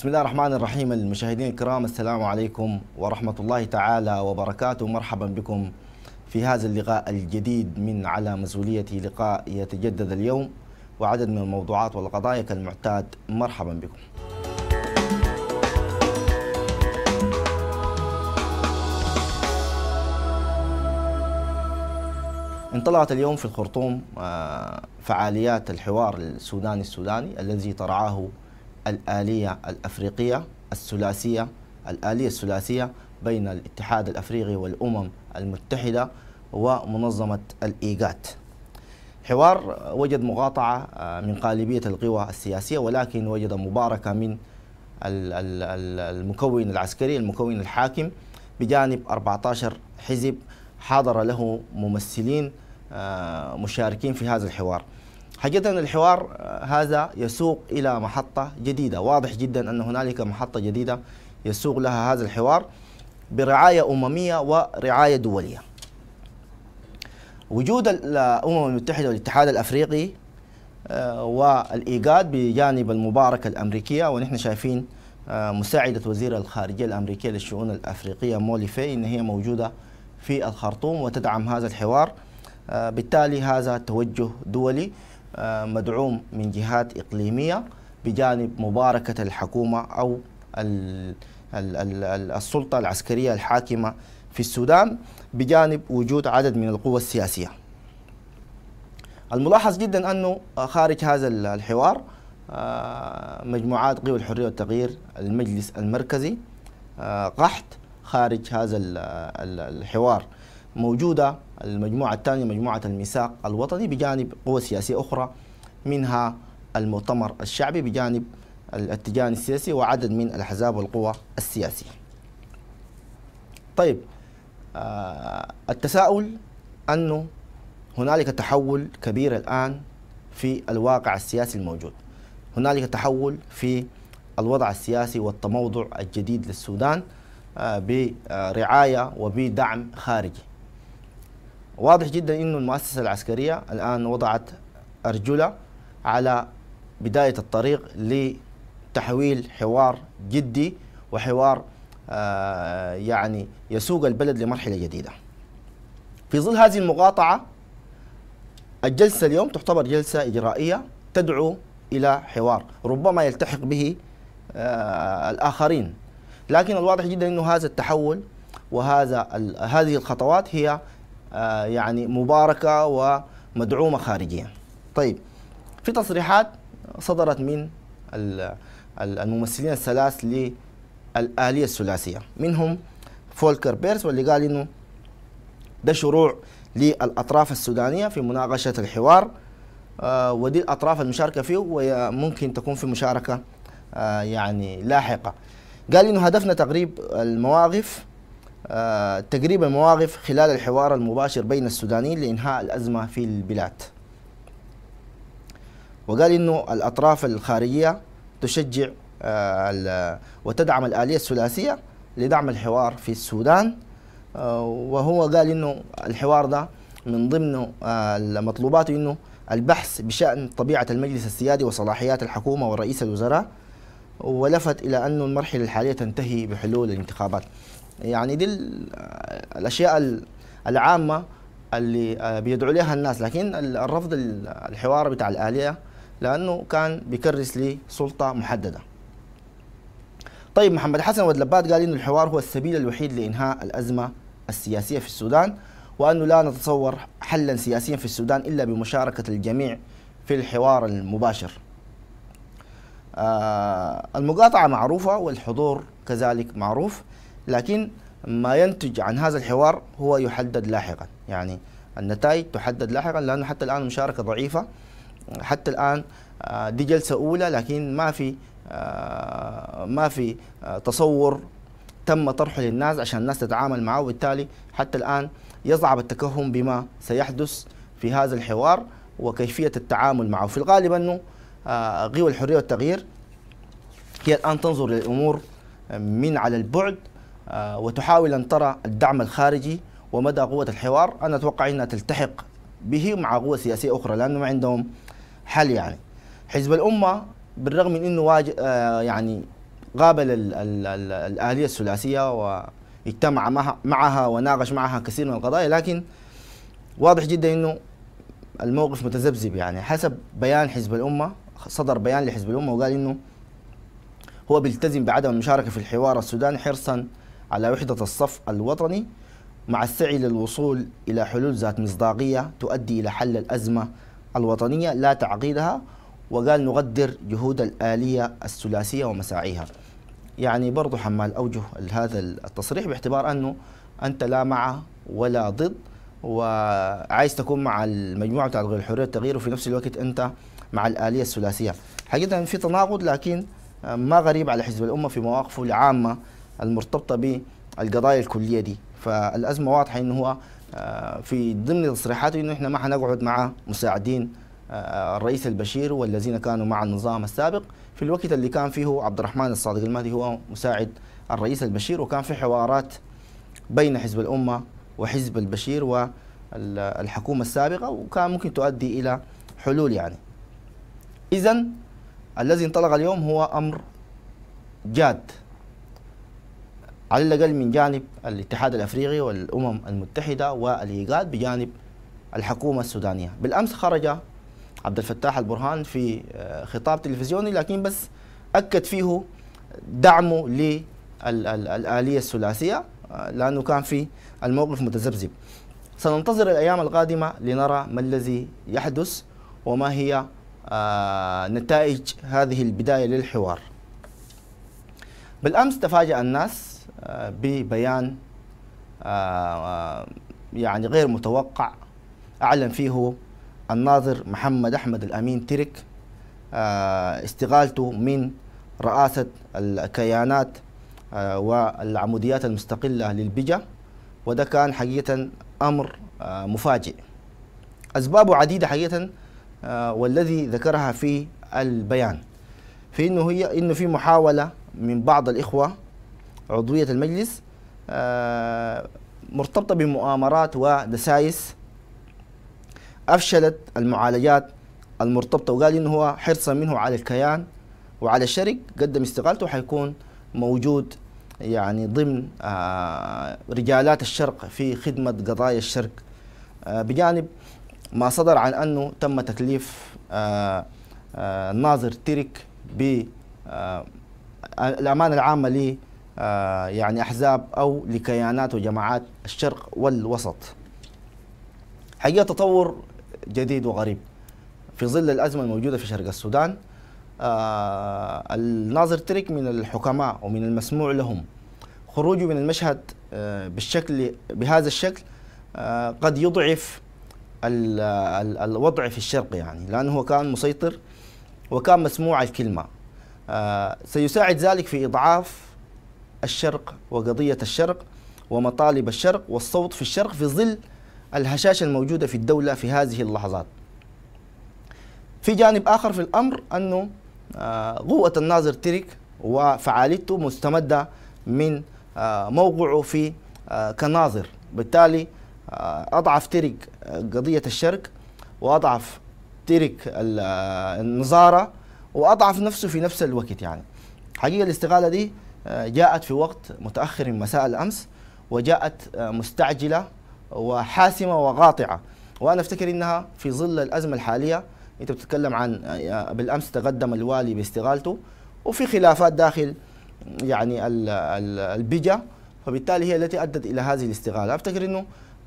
بسم الله الرحمن الرحيم المشاهدين الكرام السلام عليكم ورحمة الله تعالى وبركاته مرحبا بكم في هذا اللقاء الجديد من على مسؤوليتي لقاء يتجدد اليوم وعدد من الموضوعات والقضايا كالمعتاد مرحبا بكم انطلقت اليوم في الخرطوم آه، فعاليات الحوار السوداني السوداني الذي ترعاه الآلية الأفريقية الثلاثية الآلية الثلاثية بين الاتحاد الأفريقي والأمم المتحدة ومنظمة الإيجات حوار وجد مقاطعة آه، من قالبية القوى السياسية ولكن وجد مباركة من المكون العسكري المكون الحاكم بجانب 14 حزب حضر له ممثلين آه، مشاركين في هذا الحوار حقيقة الحوار آه، هذا يسوق إلى محطة جديدة واضح جدا أن هنالك محطة جديدة يسوق لها هذا الحوار برعاية أممية ورعاية دولية وجود الأمم المتحدة والاتحاد الأفريقي آه، والإيجاد بجانب المباركة الأمريكية ونحن شايفين آه، مساعدة وزير الخارجية الأمريكية للشؤون الأفريقية مولي في إن هي موجودة في الخرطوم وتدعم هذا الحوار بالتالي هذا توجه دولي آه، مدعوم من جهات إقليمية بجانب مباركة الحكومة أو السلطة العسكرية الحاكمة في السودان بجانب وجود عدد من القوى السياسية الملاحظ جدا أنه آه، خارج هذا الحوار آه، مجموعات قوى الحرية والتغيير المجلس المركزي قحط خارج هذا الحوار موجودة المجموعة الثانية مجموعة الميثاق الوطني بجانب قوى سياسية أخرى منها المؤتمر الشعبي بجانب التجان السياسي وعدد من الأحزاب والقوى السياسية طيب آه، التساؤل أنه هنالك تحول كبير الآن في الواقع السياسي الموجود هنالك تحول في الوضع السياسي والتموضع الجديد للسودان آه، برعاية وبدعم خارجي واضح جدا انه المؤسسه العسكريه الان وضعت ارجلها على بدايه الطريق لتحويل حوار جدي وحوار آه، يعني يسوق البلد لمرحله جديده. في ظل هذه المقاطعه الجلسه اليوم تعتبر جلسه اجرائيه تدعو الى حوار، ربما يلتحق به آه، الاخرين. لكن الواضح جدا انه هذا التحول وهذا هذه الخطوات هي آه، يعني مباركة ومدعومة خارجيا طيب في تصريحات صدرت من الممثلين الثلاث للآلية الثلاثية منهم فولكر بيرس واللي قال إنه ده شروع للأطراف السودانية في مناقشة الحوار آه، ودي الأطراف المشاركة فيه وممكن تكون في مشاركة آه، يعني لاحقة قال إنه هدفنا تقريب المواقف آه، تقريب المواقف خلال الحوار المباشر بين السودانيين لإنهاء الأزمة في البلاد وقال إنه الأطراف الخارجية تشجع آه، وتدعم الآلية الثلاثية لدعم الحوار في السودان آه، وهو قال إنه الحوار ده من ضمن المطلوبات إنه البحث بشأن طبيعة المجلس السيادي وصلاحيات الحكومة ورئيس الوزراء ولفت إلى أن المرحلة الحالية تنتهي بحلول الانتخابات يعني دي الاشياء العامه اللي آه، بيدعو لها الناس لكن الرفض الحوار بتاع الاليه لانه كان بيكرس لي سلطه محدده طيب محمد حسن ودلبات قال ان الحوار هو السبيل الوحيد لانهاء الازمه السياسيه في السودان وانه لا نتصور حلا سياسيا في السودان الا بمشاركه الجميع في الحوار المباشر. آه المقاطعه معروفه والحضور كذلك معروف لكن ما ينتج عن هذا الحوار هو يحدد لاحقا يعني النتائج تحدد لاحقا لأنه حتى الآن مشاركة ضعيفة حتى الآن آه، دي جلسة أولى لكن ما في آه، ما في آه، تصور تم طرحه للناس عشان الناس تتعامل معه وبالتالي حتى الآن يصعب التكهن بما سيحدث في هذا الحوار وكيفية التعامل معه في الغالب أنه قوى الحرية والتغيير هي الآن تنظر للأمور من على البعد آه، وتحاول أن ترى الدعم الخارجي ومدى قوة الحوار أنا أتوقع أنها تلتحق به مع قوة سياسية أخرى لأنه ما عندهم حل يعني حزب الأمة بالرغم من أنه واجه آه، يعني قابل الآلية الثلاثية واجتمع معها وناقش معها كثير من القضايا لكن واضح جدا أنه الموقف متذبذب يعني حسب بيان حزب الأمة صدر بيان لحزب الأمة وقال أنه هو بيلتزم بعدم المشاركة في الحوار السوداني حرصا على وحدة الصف الوطني مع السعي للوصول إلى حلول ذات مصداقية تؤدي إلى حل الأزمة الوطنية لا تعقيدها وقال نقدر جهود الآلية الثلاثية ومساعيها يعني برضو حمال أوجه هذا التصريح باعتبار أنه أنت لا مع ولا ضد وعايز تكون مع المجموعة بتاعت الحرية التغيير وفي نفس الوقت أنت مع الآلية الثلاثية حقيقة في تناقض لكن ما غريب على حزب الأمة في مواقفه العامة المرتبطه بالقضايا الكليه دي فالازمه واضحه انه هو آه، في ضمن تصريحاته انه احنا ما حنقعد مع مساعدين آه، الرئيس البشير والذين كانوا مع النظام السابق في الوقت اللي كان فيه عبد الرحمن الصادق المهدي هو مساعد الرئيس البشير وكان في حوارات بين حزب الامه وحزب البشير والحكومه السابقه وكان ممكن تؤدي الى حلول يعني اذا الذي انطلق اليوم هو امر جاد على الأقل من جانب الاتحاد الأفريقي والأمم المتحدة والإيجاد بجانب الحكومة السودانية بالأمس خرج عبد الفتاح البرهان في آه، خطاب تلفزيوني لكن بس أكد فيه دعمه للآلية الثلاثية آه، لأنه كان في الموقف متذبذب سننتظر الأيام القادمة لنرى ما الذي يحدث وما هي آه، نتائج هذه البداية للحوار بالأمس تفاجأ الناس آه، ببيان آه، آه، يعني غير متوقع أعلن فيه الناظر محمد أحمد الأمين ترك استقالته من رئاسة الكيانات والعموديات المستقلة للبجة وده كان حقيقة أمر مفاجئ أسبابه عديدة حقيقة والذي ذكرها في البيان في انه هي انه في محاوله من بعض الاخوه عضوية المجلس آه، مرتبطة بمؤامرات ودسائس أفشلت المعالجات المرتبطة وقال إنه هو حرصا منه على الكيان وعلى الشرك قدم استقالته حيكون موجود يعني ضمن آه، رجالات الشرق في خدمة قضايا الشرق آه، بجانب ما صدر عن أنه تم تكليف الناظر ترك بالأمانة العامة آه، يعني أحزاب أو لكيانات وجماعات الشرق والوسط حقيقة تطور جديد وغريب في ظل الأزمة الموجودة في شرق السودان آه، الناظر ترك من الحكماء ومن المسموع لهم خروجه من المشهد آه، بالشكل بهذا الشكل قد يضعف الوضع في الشرق يعني لأنه هو كان مسيطر وكان مسموع الكلمة سيساعد ذلك في إضعاف الشرق وقضية الشرق ومطالب الشرق والصوت في الشرق في ظل الهشاشة الموجودة في الدولة في هذه اللحظات في جانب آخر في الأمر أنه قوة آه، الناظر ترك وفعاليته مستمدة من آه، موقعه في آه، كناظر بالتالي أضعف ترك قضية الشرق وأضعف ترك النظارة وأضعف نفسه في نفس الوقت يعني حقيقة الاستقالة دي جاءت في وقت متأخر مساء الأمس وجاءت آه، مستعجلة وحاسمة وقاطعة وأنا أفتكر أنها في ظل الأزمة الحالية أنت بتتكلم عن آه، بالأمس تقدم الوالي باستقالته وفي خلافات داخل يعني البجة فبالتالي هي التي أدت إلى هذه الاستقالة أفتكر أنه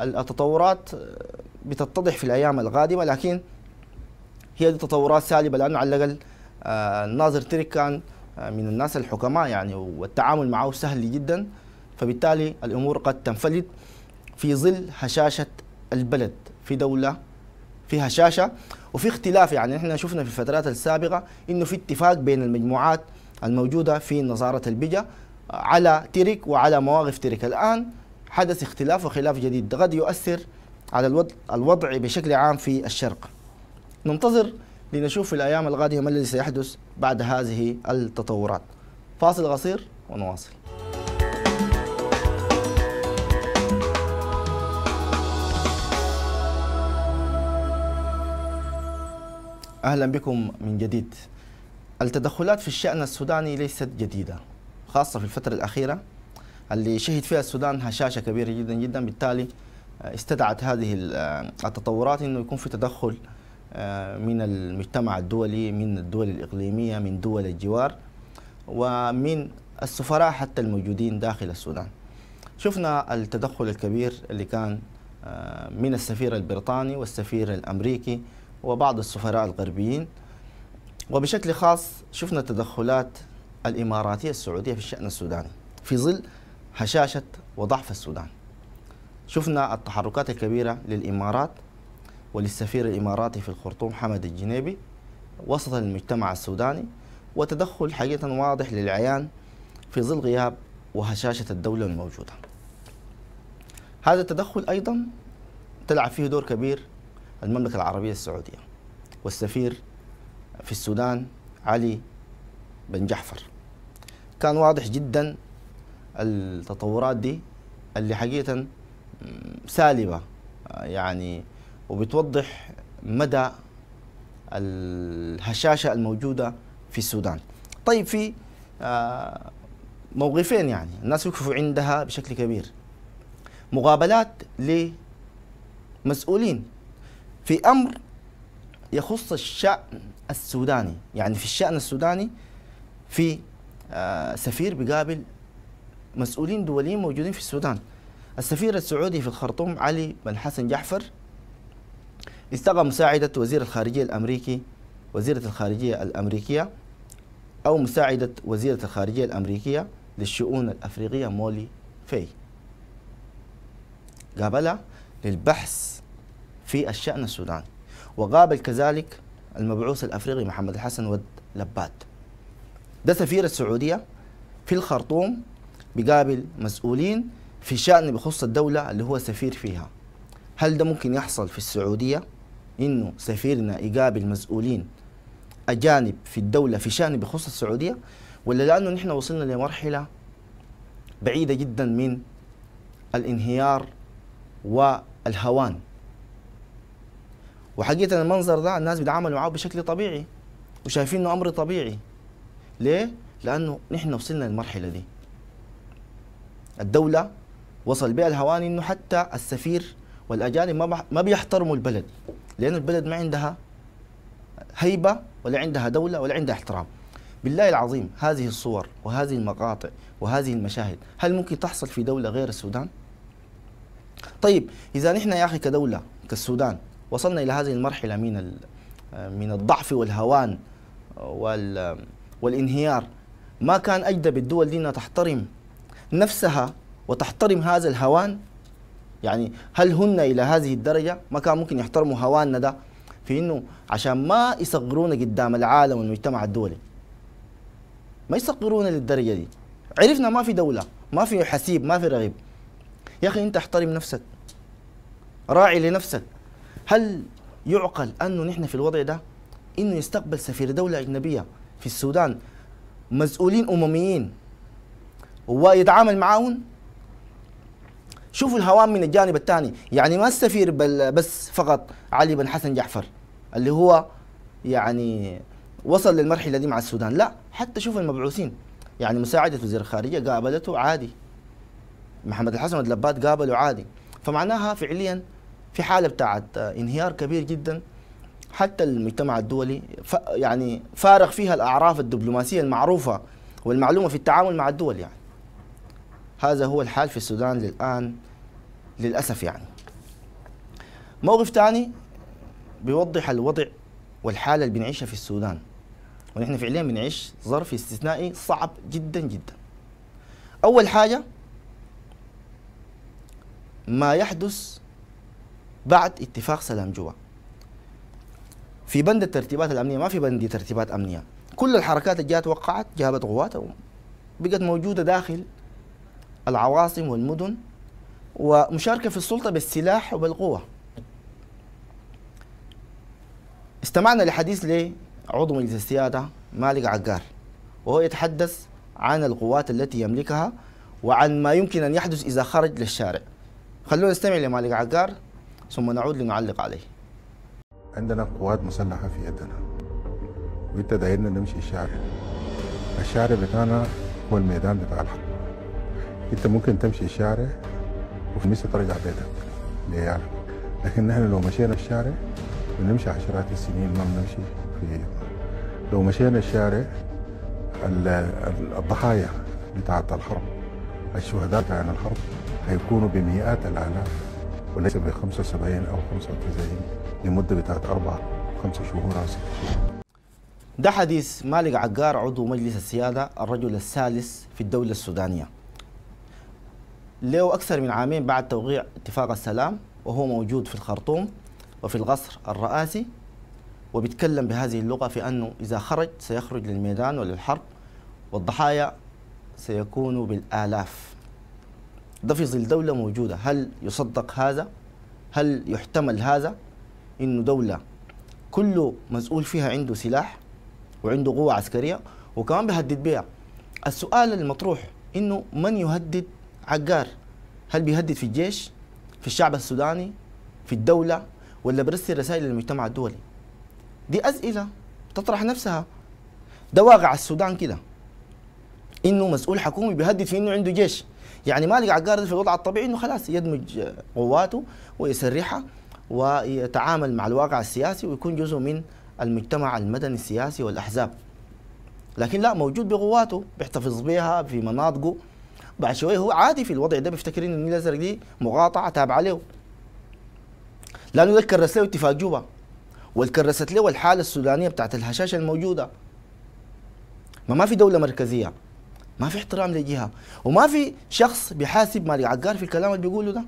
التطورات آه، بتتضح في الأيام القادمة لكن هي دي تطورات سالبة لأنه على الأقل الناظر تريك كان من الناس الحكماء يعني والتعامل معه سهل جدا فبالتالي الامور قد تنفلت في ظل هشاشه البلد في دوله في هشاشه وفي اختلاف يعني احنا شفنا في الفترات السابقه انه في اتفاق بين المجموعات الموجوده في نظاره البجا على ترك وعلى مواقف ترك الان حدث اختلاف وخلاف جديد قد يؤثر على الوضع بشكل عام في الشرق ننتظر لنشوف في الأيام القادمة ما الذي سيحدث بعد هذه التطورات فاصل قصير ونواصل أهلا بكم من جديد التدخلات في الشأن السوداني ليست جديدة خاصة في الفترة الأخيرة اللي شهد فيها السودان هشاشة كبيرة جدا جدا بالتالي آه، استدعت هذه آه، التطورات أنه يكون في تدخل آه، من المجتمع الدولي من الدول الإقليمية من دول الجوار ومن السفراء حتى الموجودين داخل السودان شفنا التدخل الكبير اللي كان آه، من السفير البريطاني والسفير الأمريكي وبعض السفراء الغربيين وبشكل خاص شفنا تدخلات الإماراتية السعودية في الشأن السوداني في ظل هشاشة وضعف السودان شفنا التحركات الكبيرة للإمارات وللسفير الإماراتي في الخرطوم حمد الجنيبي وسط المجتمع السوداني وتدخل حقيقة واضح للعيان في ظل غياب وهشاشة الدولة الموجودة هذا التدخل أيضا تلعب فيه دور كبير المملكة العربية السعودية والسفير في السودان علي بن جعفر كان واضح جدا التطورات دي اللي حقيقة سالبة يعني وبتوضح مدى الهشاشه الموجوده في السودان. طيب في آه، موقفين يعني الناس يكفوا عندها بشكل كبير. مقابلات لمسؤولين في امر يخص الشأن السوداني، يعني في الشأن السوداني في آه، سفير بيقابل مسؤولين دوليين موجودين في السودان. السفير السعودي في الخرطوم علي بن حسن جعفر استقى مساعدة وزير الخارجية الأمريكي وزيرة الخارجية الأمريكية أو مساعدة وزيرة الخارجية الأمريكية للشؤون الأفريقية مولي في قابلها للبحث في الشأن السوداني وقابل كذلك المبعوث الأفريقي محمد الحسن ود لبات ده سفير السعودية في الخرطوم بقابل مسؤولين في شأن بخص الدولة اللي هو سفير فيها هل ده ممكن يحصل في السعودية؟ انه سفيرنا يقابل مسؤولين اجانب في الدوله في شان بخصوص السعوديه ولا لانه نحن وصلنا لمرحله بعيده جدا من الانهيار والهوان وحقيقه المنظر ده الناس بيتعاملوا معاه بشكل طبيعي وشايفين انه امر طبيعي ليه لانه نحن وصلنا للمرحله دي الدوله وصل بها الهوان انه حتى السفير والاجانب ما ما بيحترموا البلد لان البلد ما عندها هيبه ولا عندها دوله ولا عندها احترام بالله العظيم هذه الصور وهذه المقاطع وهذه المشاهد هل ممكن تحصل في دوله غير السودان طيب اذا نحن يا اخي كدوله كالسودان وصلنا الى هذه المرحله من من الضعف والهوان وال والانهيار ما كان اجدب الدول دينا تحترم نفسها وتحترم هذا الهوان يعني هل هن الى هذه الدرجه ما كان ممكن يحترموا هواننا ده في انه عشان ما يصغرونا قدام العالم والمجتمع الدولي ما يصغرونا للدرجه دي عرفنا ما في دوله ما في حسيب ما في رغيب يا اخي انت احترم نفسك راعي لنفسك هل يعقل انه نحن في الوضع ده انه يستقبل سفير دوله اجنبيه في السودان مسؤولين امميين ويتعامل معاهم شوفوا الهوام من الجانب الثاني يعني ما استفير بس فقط علي بن حسن جعفر اللي هو يعني وصل للمرحله دي مع السودان لا حتى شوف المبعوثين يعني مساعده وزير الخارجيه قابلته عادي محمد الحسن واللبات قابله عادي فمعناها فعليا في حاله بتاعت انهيار كبير جدا حتى المجتمع الدولي يعني فارغ فيها الاعراف الدبلوماسيه المعروفه والمعلومه في التعامل مع الدول يعني هذا هو الحال في السودان للآن للأسف يعني موقف ثاني بيوضح الوضع والحالة اللي بنعيشها في السودان ونحن فعليا بنعيش ظرف استثنائي صعب جدا جدا أول حاجة ما يحدث بعد اتفاق سلام جوا في بند الترتيبات الأمنية ما في بند ترتيبات أمنية كل الحركات اللي جات وقعت جابت قوات بقت موجودة داخل العواصم والمدن ومشاركة في السلطة بالسلاح وبالقوة استمعنا لحديث لعضو مجلس السيادة مالك عقار وهو يتحدث عن القوات التي يملكها وعن ما يمكن أن يحدث إذا خرج للشارع خلونا نستمع لمالك عقار ثم نعود لنعلق عليه عندنا قوات مسلحة في يدنا وانت دايرنا نمشي الشارع الشارع بتاعنا هو الميدان بتاع الحرب انت ممكن تمشي الشارع وفي مسا ترجع بيتك لعيالك يعني؟ لكن نحن لو مشينا الشارع بنمشي عشرات السنين ما بنمشي في لو مشينا الشارع الضحايا بتاعت الحرب الشهداء عن الحرب هيكونوا بمئات الالاف وليس ب 75 او 95 لمده بتاعت اربع خمس شهور او ست شهور ده حديث مالك عقار عضو مجلس السياده الرجل الثالث في الدوله السودانيه له أكثر من عامين بعد توقيع اتفاق السلام وهو موجود في الخرطوم وفي القصر الرئاسي وبيتكلم بهذه اللغة في أنه إذا خرج سيخرج للميدان وللحرب والضحايا سيكونوا بالآلاف ده في ظل دولة موجودة هل يصدق هذا؟ هل يحتمل هذا؟ إنه دولة كل مسؤول فيها عنده سلاح وعنده قوة عسكرية وكمان بيهدد بها السؤال المطروح إنه من يهدد عقار هل بيهدد في الجيش في الشعب السوداني في الدولة ولا برسل رسائل للمجتمع الدولي دي أسئلة تطرح نفسها ده واقع السودان كده انه مسؤول حكومي بيهدد في انه عنده جيش يعني مالك عقار في الوضع الطبيعي انه خلاص يدمج قواته ويسرحها ويتعامل مع الواقع السياسي ويكون جزء من المجتمع المدني السياسي والاحزاب لكن لا موجود بقواته بيحتفظ بها في مناطقه بعد شويه هو عادي في الوضع ده بيفتكرين ان النيل الازرق دي مقاطعه تابعه له لانه ده كرس له اتفاق جوبا والكرست له الحاله السودانيه بتاعت الهشاشه الموجوده ما ما في دوله مركزيه ما في احترام لجهه وما في شخص بيحاسب مالي عقار في الكلام اللي بيقوله ده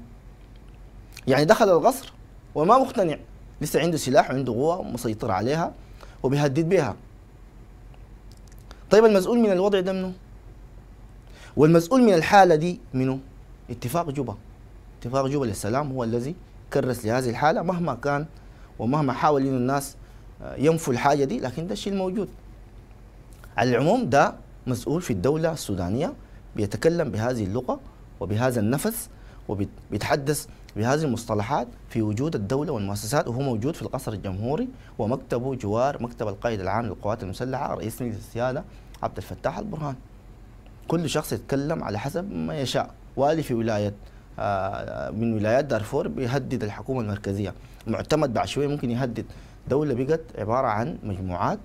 يعني دخل القصر وما مقتنع لسه عنده سلاح وعنده قوه مسيطر عليها وبيهدد بها طيب المسؤول من الوضع ده منه والمسؤول من الحالة دي منو؟ اتفاق جوبا اتفاق جوبا للسلام هو الذي كرس لهذه الحالة مهما كان ومهما حاول إن الناس آه، ينفوا الحاجة دي لكن ده الشيء الموجود على العموم ده مسؤول في الدولة السودانية بيتكلم بهذه اللغة وبهذا النفس وبيتحدث بهذه المصطلحات في وجود الدولة والمؤسسات وهو موجود في القصر الجمهوري ومكتبه جوار مكتب القائد العام للقوات المسلحة رئيس مجلس السيادة عبد الفتاح البرهان كل شخص يتكلم على حسب ما يشاء والي في ولايه آه، من ولايات دارفور بيهدد الحكومه المركزيه معتمد بعد شويه ممكن يهدد دوله بقت عباره عن مجموعات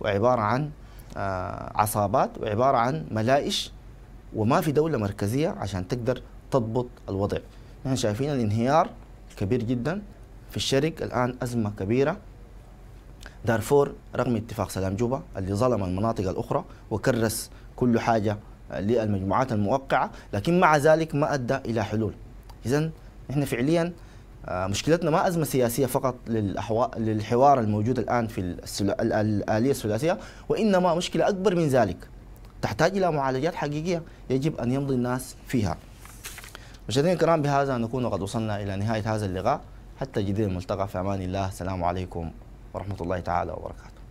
وعباره عن آه، عصابات وعباره عن ملائش وما في دوله مركزيه عشان تقدر تضبط الوضع نحن شايفين الانهيار كبير جدا في الشرق الان ازمه كبيره دارفور رغم اتفاق سلام جوبا اللي ظلم المناطق الاخرى وكرس كل حاجه للمجموعات الموقعة لكن مع ذلك ما أدى إلى حلول إذا نحن فعليا آه، مشكلتنا ما أزمة سياسية فقط للحوار الموجود الآن في الآلية الثلاثية وإنما مشكلة أكبر من ذلك تحتاج إلى معالجات حقيقية يجب أن يمضي الناس فيها مشاهدينا الكرام بهذا نكون قد وصلنا إلى نهاية هذا اللقاء حتى جديد الملتقى في أمان الله السلام عليكم ورحمة الله تعالى وبركاته